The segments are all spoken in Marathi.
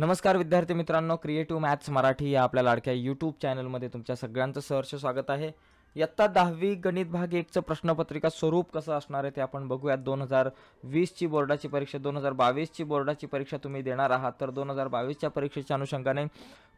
नमस्कार विद्यार्थी मित्रांनो क्रिएटिव्ह मॅथ्स मराठी या आपल्या लाडक्या यूट्यूब चॅनलमध्ये तुमच्या सगळ्यांचं सहर्ष स्वागत आहे यत्ता दहावी गणित भाग एकचं प्रश्नपत्रिका स्वरूप कसं असणार आहे ते आपण बघूयात दोन हजार वीसची बोर्डाची परीक्षा दोन हजार बावीसची बोर्डाची परीक्षा तुम्ही देणार आहात तर दोन हजार बावीसच्या परीक्षेच्या अनुषंगाने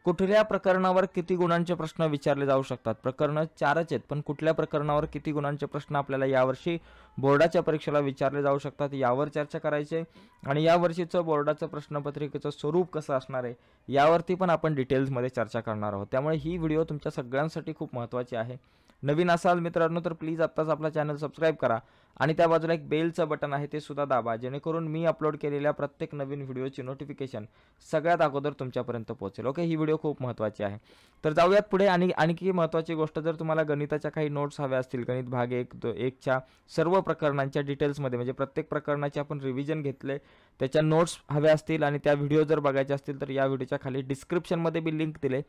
कुठल्या प्रकरणावर किती गुणांचे प्रश्न विचारले जाऊ शकतात प्रकरणं चारच आहेत पण कुठल्या प्रकरणावर किती गुणांचे प्रश्न आपल्याला यावर्षी बोर्डाच्या परीक्षेला विचारले जाऊ शकतात यावर चर्चा करायची आणि यावर्षीचं बोर्डाचं प्रश्नपत्रिकेचं स्वरूप कसं असणार आहे यावरती पण आपण डिटेल्समध्ये चर्चा करणार आहोत त्यामुळे ही व्हिडिओ तुमच्या सगळ्यांसाठी खूप महत्त्वाची आहे नवीन असाल मित्रांनो तर प्लीज आत्ताच आपला चॅनल सबस्क्राईब करा आणि त्या बाजूला एक बेलचं बटन आहे ते सुद्धा दाबा जेणेकरून मी अपलोड केलेल्या प्रत्येक नवीन व्हिडिओची नोटिफिकेशन सगळ्यात अगोदर तुमच्यापर्यंत पोहोचेल ओके ही व्हिडिओ खूप महत्त्वाची आहे तर जाऊयात पुढे आणि आणखी महत्त्वाची गोष्ट जर तुम्हाला गणिताच्या काही नोट्स हव्या असतील गणित भाग एक दो एकच्या सर्व प्रकरणांच्या डिटेल्समध्ये म्हणजे प्रत्येक प्रकरणाचे आपण रिव्हिजन घेतले त्याच्या नोट्स हव्या असतील आणि त्या व्हिडिओ जर बघायचे असतील तर या व्हिडिओच्या खाली डिस्क्रिप्शनमध्ये बी लिंक दिले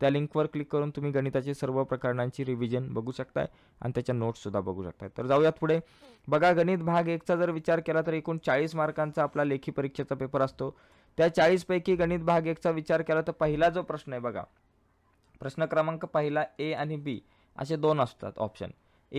त्या लिंकवर क्लिक करून तुम्ही गणिताचे सर्व प्रकरणांची रिव्हिजन बघू शकताय आणि त्याच्या नोट्ससुद्धा बघू शकताय तर जाऊयात पुढे बघा गणित भाग एकचा जर विचार केला तर एकूण चाळीस मार्कांचा आपला लेखी परीक्षेचा पेपर असतो त्या चाळीसपैकी गणित भाग एकचा विचार केला तर पहिला जो प्रश्न आहे बघा प्रश्न क्रमांक पहिला ए आणि बी असे दोन असतात ऑप्शन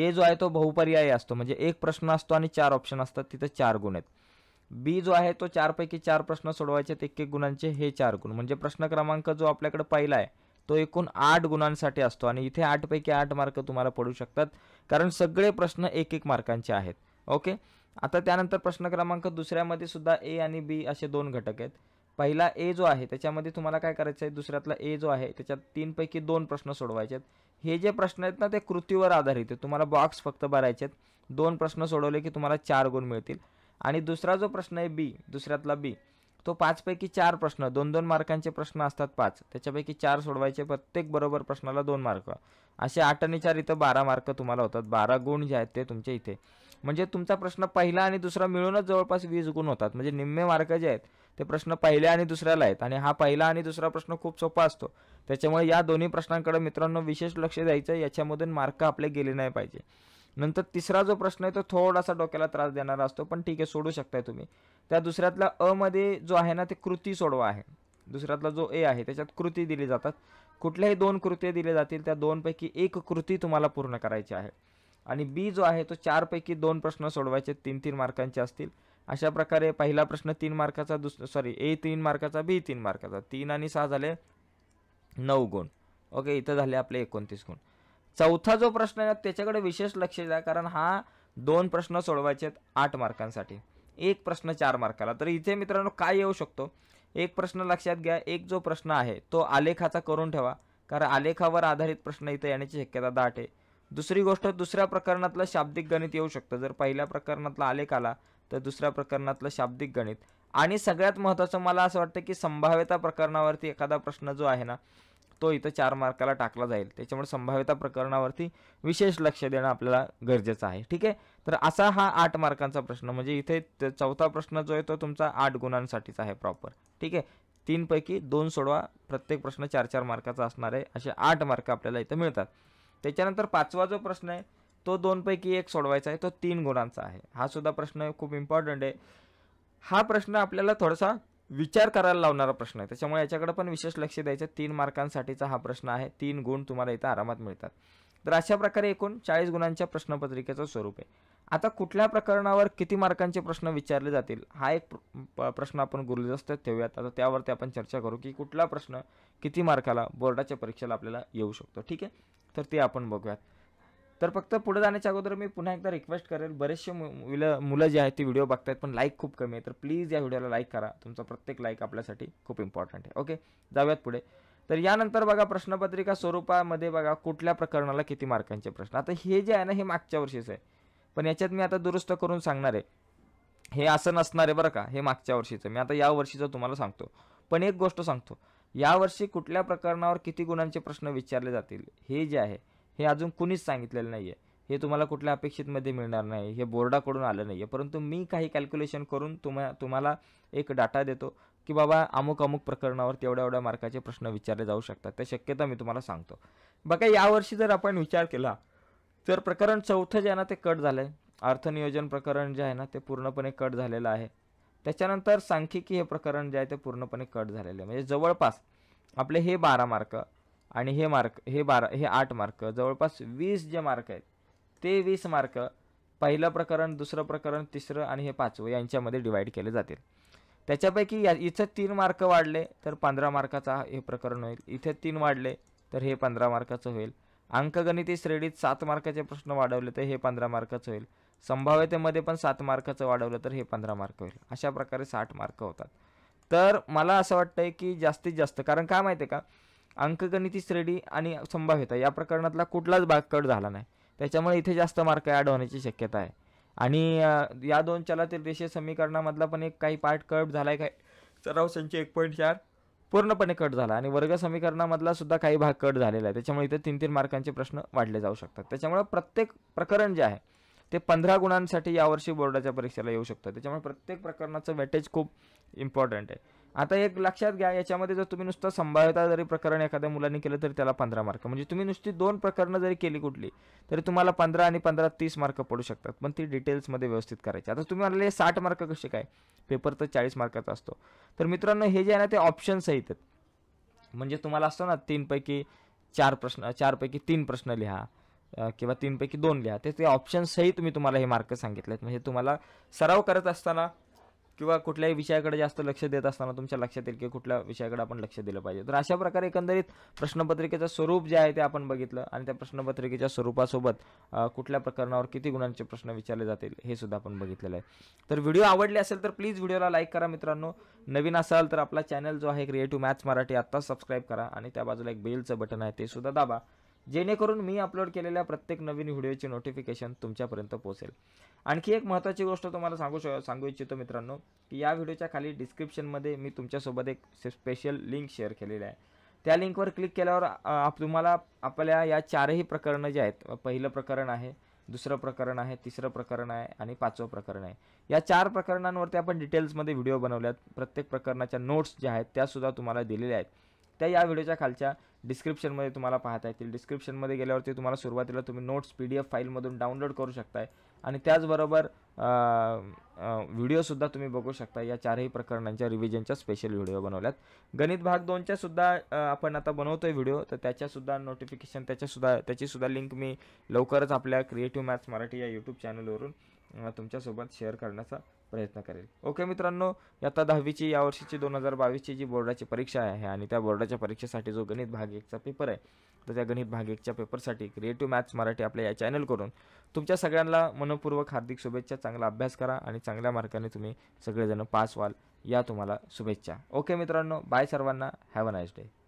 ए जो आहे तो बहुपर्यायी असतो म्हणजे एक प्रश्न असतो आणि चार ऑप्शन असतात तिथे चार गुण आहेत बी जो आहे तो चारपैकी चार प्रश्न सोडवायचे एक एक गुणांचे हे चार गुण म्हणजे प्रश्न क्रमांक जो आपल्याकडे पहिला आहे तो एकूण आठ गुणांसाठी असतो आणि इथे आठपैकी आठ मार्क तुम्हाला पडू शकतात कारण सगळे प्रश्न एक एक मार्कांचे आहेत ओके आता त्यानंतर प्रश्न क्रमांक दुसऱ्यामध्ये सुद्धा ए आणि बी असे दोन घटक आहेत पहिला ए जो आहे त्याच्यामध्ये तुम्हाला काय करायचं आहे दुसऱ्यातला ए जो आहे त्याच्यात तीनपैकी दोन प्रश्न सोडवायचे आहेत हे जे प्रश्न आहेत ना ते कृतीवर आधारित आहेत तुम्हाला बॉक्स फक्त भरायचे आहेत दोन प्रश्न सोडवले की तुम्हाला चार गुण मिळतील आणि दुसरा जो प्रश्न आहे बी दुसऱ्यातला बी तो पाचपैकी चार प्रश्न दोन दोन मार्कांचे प्रश्न असतात पाच त्याच्यापैकी चार सोडवायचे प्रत्येक बरोबर प्रश्नाला दोन मार्क असे आठ आणि चार इथं बारा मार्क तुम्हाला होतात बारा गुण जे आहेत ते तुमच्या इथे म्हणजे तुमचा प्रश्न पहिला आणि दुसरा मिळूनच जवळपास वीस गुण होतात म्हणजे निम्मे मार्क जे आहेत ते प्रश्न पहिल्या आणि दुसऱ्याला आहेत आणि हा पहिला आणि दुसरा प्रश्न खूप सोपा असतो त्याच्यामुळे या दोन्ही प्रश्नांकडे मित्रांनो विशेष लक्ष द्यायचं याच्यामधून मार्क आपले गेले नाही पाहिजे नंतर तिसरा जो प्रश्न आहे तो थोडासा डोक्याला त्रास देणारा असतो पण ठीक आहे सोडू शकताय तुम्ही त्या दुसऱ्यातला अ मध्ये जो आहे ना ते कृती सोडवा आहे दुसऱ्यातला जो ए आहे त्याच्यात कृती दिली जातात कुठल्याही दोन कृती दिल्या जातील त्या दोनपैकी एक कृती तुम्हाला पूर्ण करायची आहे आणि बी जो आहे तो चारपैकी दोन प्रश्न सोडवायचे तीन तीन मार्कांचे असतील अशा प्रकारे पहिला प्रश्न तीन मार्काचा दुस सॉरी ए तीन मार्काचा बी तीन मार्काचा तीन आणि सहा झाले नऊ गुण ओके इथं झाले आपले एकोणतीस गुण चौथा जो प्रश्न आहे त्याच्याकडे विशेष लक्ष द्या कारण हा दोन प्रश्न सोडवायचे आहेत आठ मार्कांसाठी एक प्रश्न चार मार्काला तर इथे मित्रांनो काय येऊ शकतो एक प्रश्न लक्षात घ्या एक जो प्रश्न आहे तो आलेखाचा करून ठेवा कारण आलेखावर आधारित प्रश्न इथे येण्याची शक्यता दाट आहे दुसरी गोष्ट दुसऱ्या प्रकरणातलं शाब्दिक गणित येऊ शकतं जर पहिल्या प्रकरणातला आलेख आला तर दुसऱ्या प्रकरणातलं शाब्दिक गणित आणि सगळ्यात महत्त्वाचं मला असं वाटतं की संभाव्यता प्रकरणावरती एखादा प्रश्न जो आहे ना तो इथं चार मार्काला टाकला जाईल त्याच्यामुळे संभाव्यता प्रकरणावरती विशेष लक्ष देणं आपल्याला गरजेचं आहे ठीक आहे तर असा हा आठ मार्कांचा प्रश्न म्हणजे इथे चौथा प्रश्न जो आहे तो तुमचा आठ गुणांसाठीचा आहे प्रॉपर ठीक आहे तीनपैकी दोन सोडवा प्रत्येक प्रश्न चार चार मार्काचा असणार आहे असे आठ मार्क आपल्याला इथं मिळतात त्याच्यानंतर पाचवा जो प्रश्न आहे तो दोनपैकी एक सोडवायचा आहे तो तीन गुणांचा आहे हा सुद्धा प्रश्न खूप इम्पॉर्टंट आहे हा प्रश्न आपल्याला थोडासा विचार करायला लावणारा प्रश्न आहे त्याच्यामुळे याच्याकडे पण विशेष लक्ष द्यायचं तीन मार्कांसाठीचा हा प्रश्न आहे तीन गुण तुम्हाला इथं आरामात मिळतात तर अशा प्रकारे एकूण चाळीस गुणांच्या प्रश्नपत्रिकेचं स्वरूप आहे आता कुठल्या प्रकरणावर किती मार्कांचे प्रश्न विचारले जातील हा एक प्रश्न आपण गुरुदस्त ठेवूयात आता त्यावरती आपण चर्चा करू की कुठला प्रश्न किती मार्काला बोर्डाच्या परीक्षेला आपल्याला येऊ शकतो ठीक आहे तर ते आपण बघूयात तर फक्त पुढे जाण्याच्या अगोदर मी पुन्हा एकदा रिक्वेस्ट करेल बरेचसे मुलं मुलं जे आहेत ते व्हिडिओ बघतात पण लाईक खूप कमी आहे तर प्लीज या व्हिडिओला लाईक करा तुमचा प्रत्येक लाईक आपल्यासाठी खूप इम्पॉर्टंट आहे ओके जाऊयात पुढे तर यानंतर बघा प्रश्नपत्रिका स्वरूपामध्ये बघा कुठल्या प्रकरणाला किती मार्कांचे प्रश्न आता हे जे आहे ना हे मागच्या वर्षीच आहे पण याच्यात मी आता दुरुस्त करून सांगणार आहे हे असं नसणार आहे बरं का हे मागच्या वर्षीचं मी आता या वर्षीचं तुम्हाला सांगतो पण एक गोष्ट सांगतो यावर्षी कुठल्या प्रकरणावर किती गुणांचे प्रश्न विचारले जातील हे जे आहे हे अजून कुणीच सांगितलेलं नाही आहे हे तुम्हाला कुठल्या अपेक्षितमध्ये मिळणार नाही हे बोर्डाकडून आलं नाही आहे परंतु मी काही कॅल्क्युलेशन करून तुम्हाला तुम्हाला एक डाटा देतो की बाबा अमुक अमुक प्रकरणावर तेवढ्या एवढ्या मार्काचे प्रश्न विचारले जाऊ शकतात त्या शक्यता मी तुम्हाला सांगतो बघा यावर्षी जर आपण विचार केला तर प्रकरण चौथं जे आहे ना ते कट झालं आहे अर्थनियोजन प्रकरण जे आहे ना ते पूर्णपणे कट झालेलं आहे त्याच्यानंतर सांख्यिकी हे प्रकरण जे आहे ते पूर्णपणे कट झालेलं आहे म्हणजे जवळपास आपले हे बारा मार्क आणि हे मार्क हे बारा हे आठ मार्क जवळपास वीस जे मार्क आहेत ते वीस मार्क पहिलं प्रकरण दुसरं प्रकरण तिसरं आणि हे पाचवं यांच्यामध्ये डिवाईड केले जातील त्याच्यापैकी या इथं तीन मार्क वाढले तर पंधरा मार्काचा हे प्रकरण होईल इथं तीन वाढले तर हे पंधरा मार्काचं होईल अंकगणिती श्रेणीत सात मार्काचे प्रश्न वाढवले तर हे पंधरा मार्काचं होईल संभाव्यतेमध्ये पण सात मार्काचं वाढवलं तर हे पंधरा मार्क होईल अशा प्रकारे साठ मार्क होतात तर मला असं वाटतंय की जास्तीत जास्त कारण काय माहिती आहे का अंकगणिती श्रेणी आणि संभाव्यता या प्रकरणातला कुठलाच भाग कट झाला नाही त्याच्यामुळे इथे जास्त मार्क ॲड होण्याची शक्यता आहे आणि या दोन चलातील रेषीय समीकरणामधला पण एक काही पार्ट कट झाला आहे काय सराव संच एक पॉईंट चार पूर्णपणे कट झाला आणि वर्ग समीकरणामधला सुद्धा काही भाग कट झालेला आहे त्याच्यामुळे इथे तीन तीन मार्कांचे प्रश्न वाढले जाऊ शकतात त्याच्यामुळे प्रत्येक प्रकरण जे आहे ते पंधरा गुणांसाठी यावर्षी बोर्डाच्या परीक्षेला येऊ शकतं त्याच्यामुळे प्रत्येक प्रकरणाचं वेटेज खूप इम्पॉर्टंट आहे आता एक लक्षात घ्या याच्यामध्ये जर तुम्ही नुसतं संभाव्यता जरी प्रकरण एखाद्या मुलांनी केलं तरी त्याला पंधरा मार्क म्हणजे तुम्ही नुसती दोन प्रकरणं जरी केली कुठली तरी तुम्हाला पंधरा आणि पंधरा तीस मार्क पडू शकतात पण ती डिटेल्समध्ये व्यवस्थित करायची आता तुम्ही म्हणाले साठ मार्क कसे काय पेपर तर चाळीस मार्काचा असतो तर मित्रांनो हे जे आहे ना ते ऑप्शन्स आहेत म्हणजे तुम्हाला असतो ना तीनपैकी चार प्रश्न चारपैकी तीन प्रश्न लिहा किंवा तीनपैकी दोन लिहा ते ते ऑप्शन्सही तुम्ही तुम्हाला हे मार्क सांगितलेत म्हणजे तुम्हाला सराव करत असताना किंवा कुठल्याही विषयाकडे जास्त लक्ष देत असताना तुमच्या लक्षात येईल की कुठल्या विषयाकडे आपण लक्ष दिलं पाहिजे तर अशा प्रकारे एकंदरीत प्रश्नपत्रिकेचं स्वरूप जे आहे ते आपण बघितलं आणि त्या प्रश्नपत्रिकेच्या स्वरूपासोबत कुठल्या प्रकरणावर किती गुणांचे प्रश्न विचारले जातील हे सुद्धा आपण बघितलेलं आहे तर व्हिडिओ आवडले असेल तर प्लीज व्हिडिओला लाईक करा मित्रांनो नवीन असाल तर आपला चॅनल जो आहे क्रिएटिव्ह मॅथ्स मराठी आत्ताच सबस्क्राईब करा आणि त्या बाजूला एक बेलचं बटन आहे ते सुद्धा दाबा जेणेकरून मी अपलोड केलेल्या प्रत्येक नवीन व्हिडिओची नोटिफिकेशन तुमच्यापर्यंत पोहोचेल आणखी एक महत्त्वाची गोष्ट तुम्हाला सांगू श सांगू इच्छितो मित्रांनो की या व्हिडिओच्या खाली डिस्क्रिप्शनमध्ये मी तुमच्यासोबत एक स्पेशल लिंक शेअर केलेली आहे त्या लिंकवर क्लिक केल्यावर आप तुम्हाला आपल्या या चारही प्रकरणं जे आहेत पहिलं प्रकरण आहे दुसरं प्रकरण आहे तिसरं प्रकरण आहे आणि पाचवं प्रकरण आहे या चार प्रकरणांवरती आपण डिटेल्समध्ये व्हिडिओ बनवल्यात प्रत्येक प्रकरणाच्या नोट्स ज्या आहेत त्यासुद्धा तुम्हाला दिलेल्या आहेत त्या या व्हिडिओच्या खालच्या डिस्क्रिप्शनमध्ये तुम्हाला पाहता येतील डिस्क्रिप्शनमध्ये गेल्यावरती तुम्हाला सुरुवातीला तुम्ही नोट्स पी डी एफ फाईलमधून डाउनलोड करू शकताय आणि त्याचबरोबर व्हिडिओसुद्धा तुम्ही बघू शकता या चारही प्रकरणांच्या रिव्हिजनच्या स्पेशल व्हिडिओ बनवल्यात गणित भाग दोनच्यासुद्धा आपण आता बनवतोय व्हिडिओ तर त्याच्यासुद्धा नोटिफिकेशन त्याच्यासुद्धा त्याचीसुद्धा लिंक मी लवकरच आपल्या क्रिएटिव्ह मॅथ्स मराठी या यूट्यूब चॅनलवरून तुमच्यासोबत शेअर करण्याचा प्रयत्न करेल ओके मित्रांनो आता दहावीची यावर्षीची दोन हजार बावीसची जी बोर्डाची परीक्षा आहे आणि त्या बोर्डाच्या परीक्षेसाठी जो गणित भाग एकचा पेपर आहे तर त्या गणित भाग एकच्या पेपरसाठी क्रिएटिव्ह मॅथ्स मराठी आपल्या या चॅनलकडून तुमच्या सगळ्यांना मनपूर्वक हार्दिक शुभेच्छा चांगला अभ्यास करा आणि चांगल्या मार्काने तुम्ही सगळेजण पास व्हाल या तुम्हाला शुभेच्छा ओके मित्रांनो बाय सर्वांना हॅव अ नाईस डे